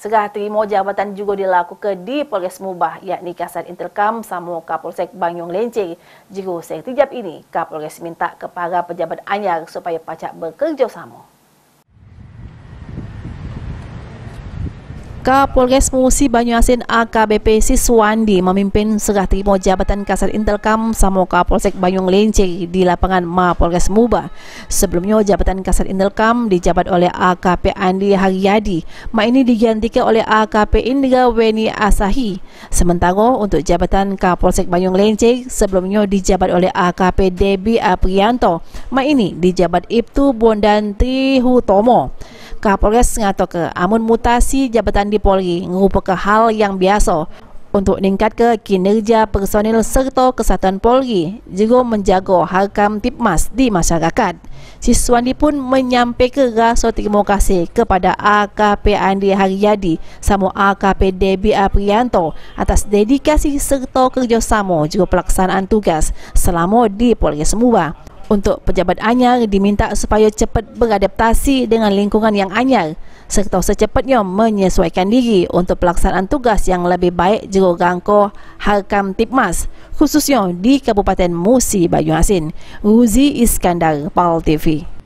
Serah terima jabatan juga dilakukan di Polres Mubah yakni Kasar Intercom sama Kapolsek Banyong Lencir. jika setiap ini, Kapolres minta kepada pejabat anyar supaya pacak bekerja sama. Kapolres Musi Banyuasin AKBP Siswandi memimpin serah terima jabatan Kasat Intelkam sama Kapolsek Banyung Lenci di lapangan Mapolres Muba. Sebelumnya jabatan Kasat Intelkam dijabat oleh AKP Andi Haryadi. Ma ini digantikan oleh AKP Indra Weni Asahi. Sementara untuk jabatan Kapolsek Banyung Lenci sebelumnya dijabat oleh AKP Debi Aprianto. Ma ini dijabat Ibtu Bondan Hutomo. Kapolres ke amun mutasi jabatan di Polri ke hal yang biasa untuk meningkat ke kinerja personil serta kesatuan Polri juga menjaga harkam tipmas di masyarakat. Siswandi pun menyampaikan rasa terima kasih kepada AKP Andi Haryadi sama AKP Debi Aprianto atas dedikasi serta kerjasama juga pelaksanaan tugas selama di Polri semua. Untuk pejabat anyar diminta supaya cepat beradaptasi dengan lingkungan yang anyar serta secepatnya menyesuaikan diri untuk pelaksanaan tugas yang lebih baik juga jurugangko Harkam Tipmas khususnya di Kabupaten Musi Banyuasin. Ruzi Iskandar, Pal TV.